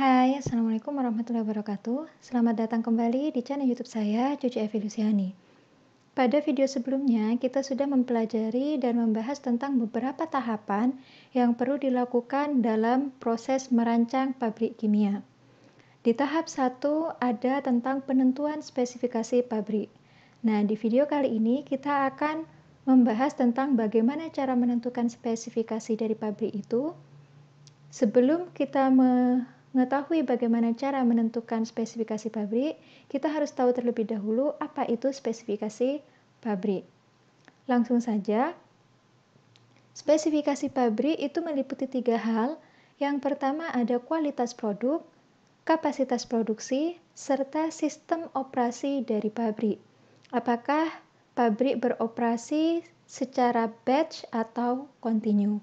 Hai, Assalamualaikum warahmatullahi wabarakatuh. Selamat datang kembali di channel YouTube saya, Cucu Evi Lusiani. Pada video sebelumnya, kita sudah mempelajari dan membahas tentang beberapa tahapan yang perlu dilakukan dalam proses merancang pabrik kimia. Di tahap 1 ada tentang penentuan spesifikasi pabrik. Nah, di video kali ini kita akan membahas tentang bagaimana cara menentukan spesifikasi dari pabrik itu. Sebelum kita me mengetahui bagaimana cara menentukan spesifikasi pabrik, kita harus tahu terlebih dahulu apa itu spesifikasi pabrik. Langsung saja, spesifikasi pabrik itu meliputi tiga hal. Yang pertama ada kualitas produk, kapasitas produksi, serta sistem operasi dari pabrik. Apakah pabrik beroperasi secara batch atau continue?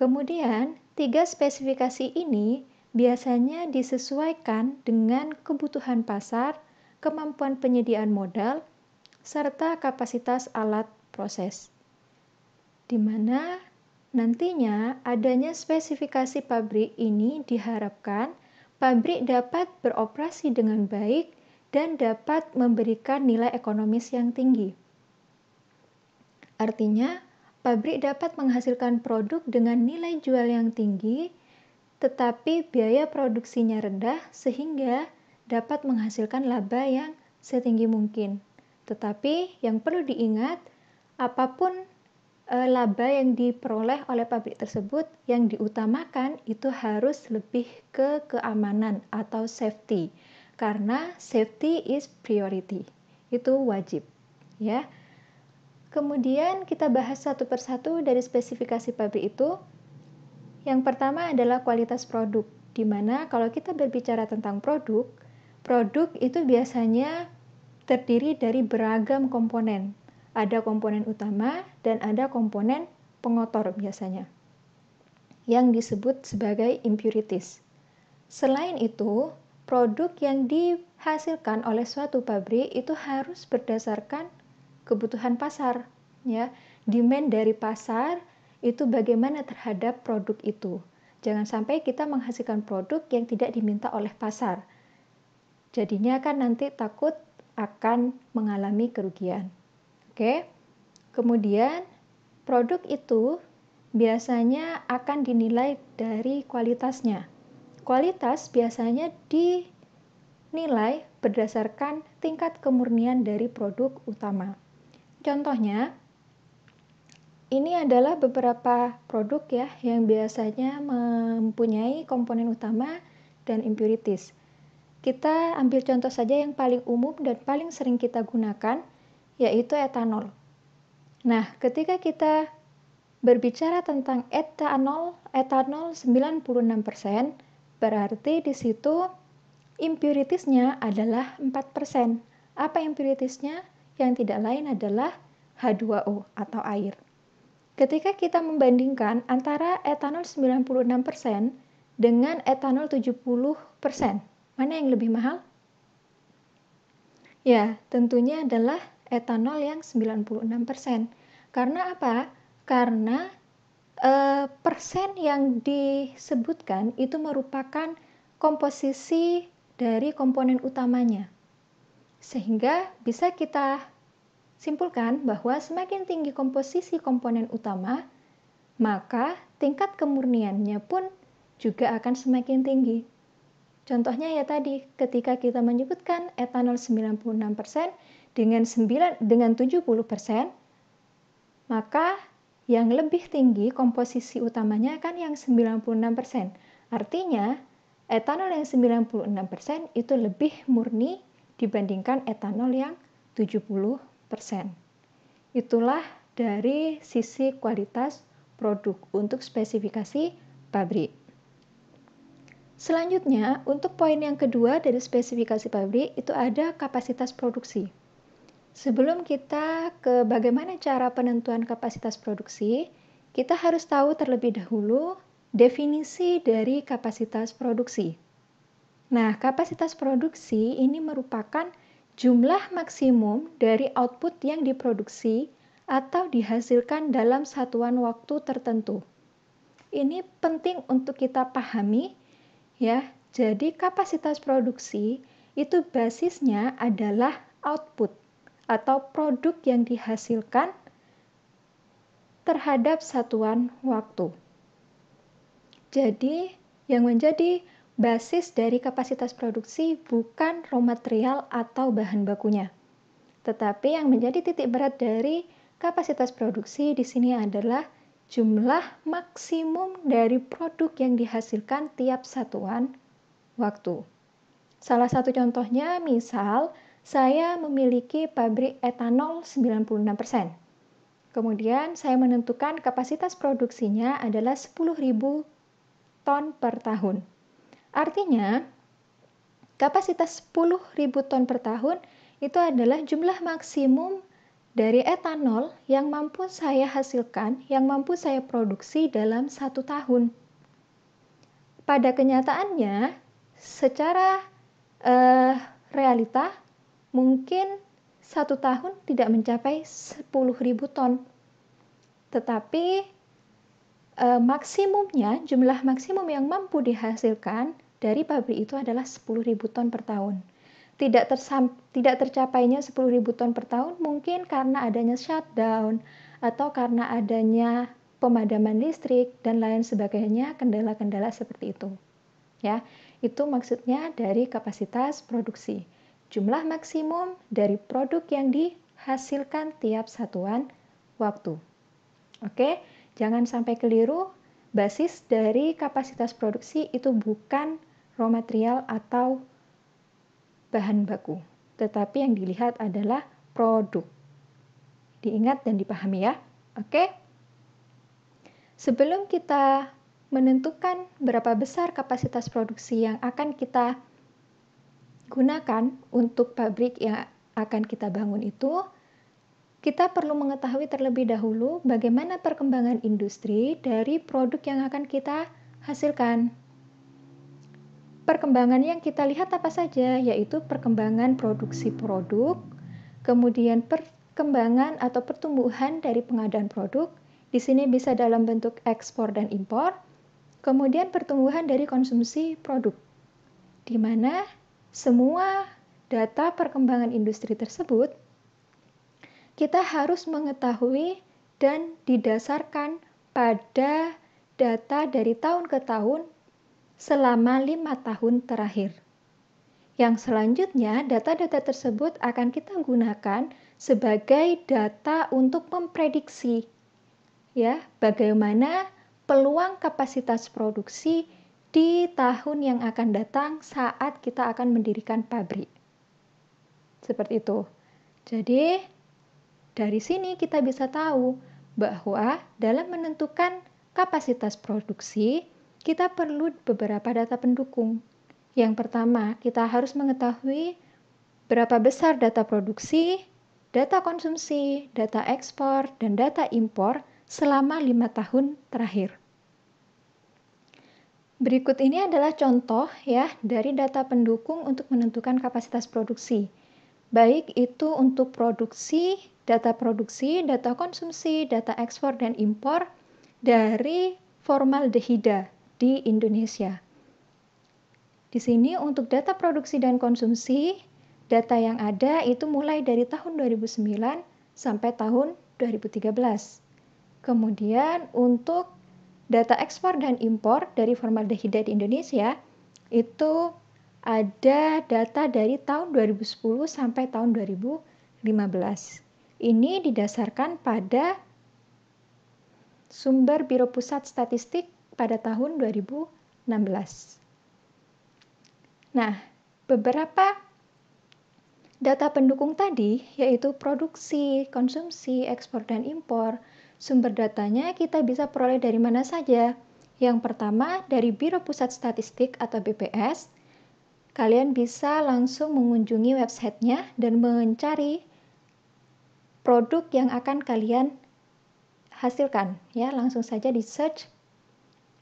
Kemudian, tiga spesifikasi ini biasanya disesuaikan dengan kebutuhan pasar, kemampuan penyediaan modal, serta kapasitas alat proses. Di mana nantinya adanya spesifikasi pabrik ini diharapkan pabrik dapat beroperasi dengan baik dan dapat memberikan nilai ekonomis yang tinggi. Artinya, pabrik dapat menghasilkan produk dengan nilai jual yang tinggi tetapi biaya produksinya rendah sehingga dapat menghasilkan laba yang setinggi mungkin. Tetapi yang perlu diingat, apapun e, laba yang diperoleh oleh pabrik tersebut yang diutamakan itu harus lebih ke keamanan atau safety karena safety is priority. Itu wajib, ya. Kemudian kita bahas satu persatu dari spesifikasi pabrik itu. Yang pertama adalah kualitas produk, di mana kalau kita berbicara tentang produk, produk itu biasanya terdiri dari beragam komponen. Ada komponen utama dan ada komponen pengotor biasanya, yang disebut sebagai impurities. Selain itu, produk yang dihasilkan oleh suatu pabrik itu harus berdasarkan kebutuhan pasar, ya, demand dari pasar itu bagaimana terhadap produk itu. Jangan sampai kita menghasilkan produk yang tidak diminta oleh pasar. Jadinya kan nanti takut akan mengalami kerugian. Oke. Kemudian produk itu biasanya akan dinilai dari kualitasnya. Kualitas biasanya dinilai berdasarkan tingkat kemurnian dari produk utama. Contohnya, ini adalah beberapa produk ya yang biasanya mempunyai komponen utama dan impurities. Kita ambil contoh saja yang paling umum dan paling sering kita gunakan yaitu etanol. Nah, ketika kita berbicara tentang etanol, etanol 96% berarti di situ impuritiesnya adalah 4%. Apa impuritiesnya? Yang tidak lain adalah H2O atau air. Ketika kita membandingkan antara etanol 96% dengan etanol 70%, mana yang lebih mahal? Ya, tentunya adalah etanol yang 96%. Karena apa? Karena e, persen yang disebutkan itu merupakan komposisi dari komponen utamanya. Sehingga bisa kita Simpulkan bahwa semakin tinggi komposisi komponen utama, maka tingkat kemurniannya pun juga akan semakin tinggi. Contohnya ya tadi, ketika kita menyebutkan etanol 96% dengan 9 dengan 70%, maka yang lebih tinggi komposisi utamanya kan yang 96%. Artinya, etanol yang 96% itu lebih murni dibandingkan etanol yang puluh Itulah dari sisi kualitas produk untuk spesifikasi pabrik. Selanjutnya, untuk poin yang kedua dari spesifikasi pabrik itu ada kapasitas produksi. Sebelum kita ke bagaimana cara penentuan kapasitas produksi, kita harus tahu terlebih dahulu definisi dari kapasitas produksi. Nah, kapasitas produksi ini merupakan jumlah maksimum dari output yang diproduksi atau dihasilkan dalam satuan waktu tertentu. Ini penting untuk kita pahami ya. Jadi kapasitas produksi itu basisnya adalah output atau produk yang dihasilkan terhadap satuan waktu. Jadi, yang menjadi basis dari kapasitas produksi bukan raw material atau bahan bakunya. Tetapi yang menjadi titik berat dari kapasitas produksi di sini adalah jumlah maksimum dari produk yang dihasilkan tiap satuan waktu. Salah satu contohnya misal saya memiliki pabrik etanol 96%. Kemudian saya menentukan kapasitas produksinya adalah 10.000 ton per tahun Artinya, kapasitas 10.000 ton per tahun itu adalah jumlah maksimum dari etanol yang mampu saya hasilkan, yang mampu saya produksi dalam satu tahun. Pada kenyataannya, secara eh, realita, mungkin satu tahun tidak mencapai 10.000 ton. Tetapi e, maksimumnya jumlah maksimum yang mampu dihasilkan dari pabrik itu adalah 10.000 ton per tahun. Tidak tersam, tidak tercapainya 10.000 ton per tahun mungkin karena adanya shutdown atau karena adanya pemadaman listrik dan lain sebagainya, kendala-kendala seperti itu. Ya, itu maksudnya dari kapasitas produksi. Jumlah maksimum dari produk yang dihasilkan tiap satuan waktu. Oke. Okay? Jangan sampai keliru, basis dari kapasitas produksi itu bukan raw material atau bahan baku, tetapi yang dilihat adalah produk. Diingat dan dipahami ya. Oke? Sebelum kita menentukan berapa besar kapasitas produksi yang akan kita gunakan untuk pabrik yang akan kita bangun itu, kita perlu mengetahui terlebih dahulu bagaimana perkembangan industri dari produk yang akan kita hasilkan. Perkembangan yang kita lihat apa saja, yaitu perkembangan produksi produk, kemudian perkembangan atau pertumbuhan dari pengadaan produk, di sini bisa dalam bentuk ekspor dan impor, kemudian pertumbuhan dari konsumsi produk, di mana semua data perkembangan industri tersebut kita harus mengetahui dan didasarkan pada data dari tahun ke tahun selama lima tahun terakhir. Yang selanjutnya, data-data tersebut akan kita gunakan sebagai data untuk memprediksi ya bagaimana peluang kapasitas produksi di tahun yang akan datang saat kita akan mendirikan pabrik. Seperti itu. Jadi, dari sini kita bisa tahu bahwa dalam menentukan kapasitas produksi, kita perlu beberapa data pendukung. Yang pertama, kita harus mengetahui berapa besar data produksi, data konsumsi, data ekspor, dan data impor selama lima tahun terakhir. Berikut ini adalah contoh ya dari data pendukung untuk menentukan kapasitas produksi, baik itu untuk produksi data produksi, data konsumsi, data ekspor dan impor dari formaldehida di Indonesia. Di sini untuk data produksi dan konsumsi, data yang ada itu mulai dari tahun 2009 sampai tahun 2013. Kemudian untuk data ekspor dan impor dari formaldehida di Indonesia itu ada data dari tahun 2010 sampai tahun 2015. Ini didasarkan pada sumber Biro Pusat Statistik pada tahun 2016. Nah, beberapa data pendukung tadi, yaitu produksi, konsumsi, ekspor, dan impor, sumber datanya kita bisa peroleh dari mana saja. Yang pertama, dari Biro Pusat Statistik atau BPS, kalian bisa langsung mengunjungi websitenya dan mencari produk yang akan kalian hasilkan ya langsung saja di search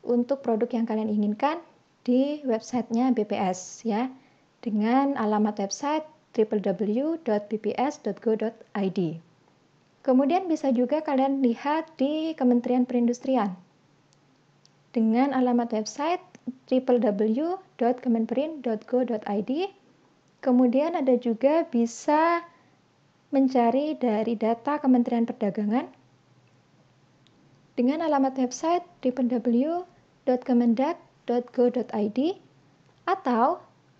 untuk produk yang kalian inginkan di websitenya BPS ya dengan alamat website www.bps.go.id. Kemudian bisa juga kalian lihat di Kementerian Perindustrian dengan alamat website www.kemenperin.go.id. Kemudian ada juga bisa mencari dari data Kementerian Perdagangan dengan alamat website www.kemendak.go.id atau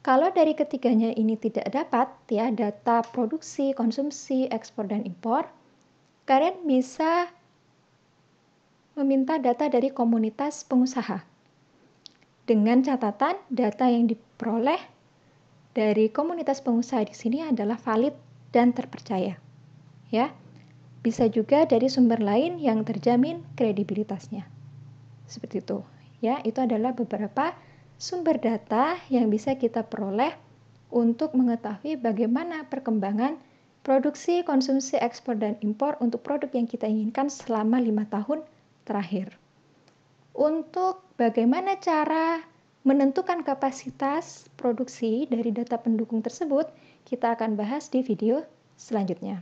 kalau dari ketiganya ini tidak dapat, ya data produksi, konsumsi, ekspor, dan impor, kalian bisa meminta data dari komunitas pengusaha. Dengan catatan data yang diperoleh dari komunitas pengusaha di sini adalah valid dan terpercaya. Ya. Bisa juga dari sumber lain yang terjamin kredibilitasnya. Seperti itu. Ya, itu adalah beberapa sumber data yang bisa kita peroleh untuk mengetahui bagaimana perkembangan produksi, konsumsi, ekspor, dan impor untuk produk yang kita inginkan selama lima tahun terakhir. Untuk bagaimana cara menentukan kapasitas produksi dari data pendukung tersebut, kita akan bahas di video selanjutnya.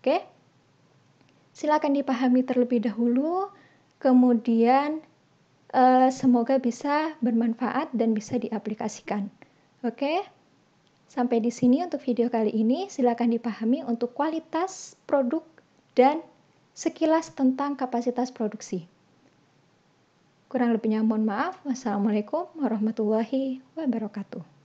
Oke? Silakan dipahami terlebih dahulu, kemudian eh, semoga bisa bermanfaat dan bisa diaplikasikan. Oke? Sampai di sini untuk video kali ini, silakan dipahami untuk kualitas produk dan sekilas tentang kapasitas produksi. Kurang lebihnya mohon maaf. Wassalamualaikum warahmatullahi wabarakatuh.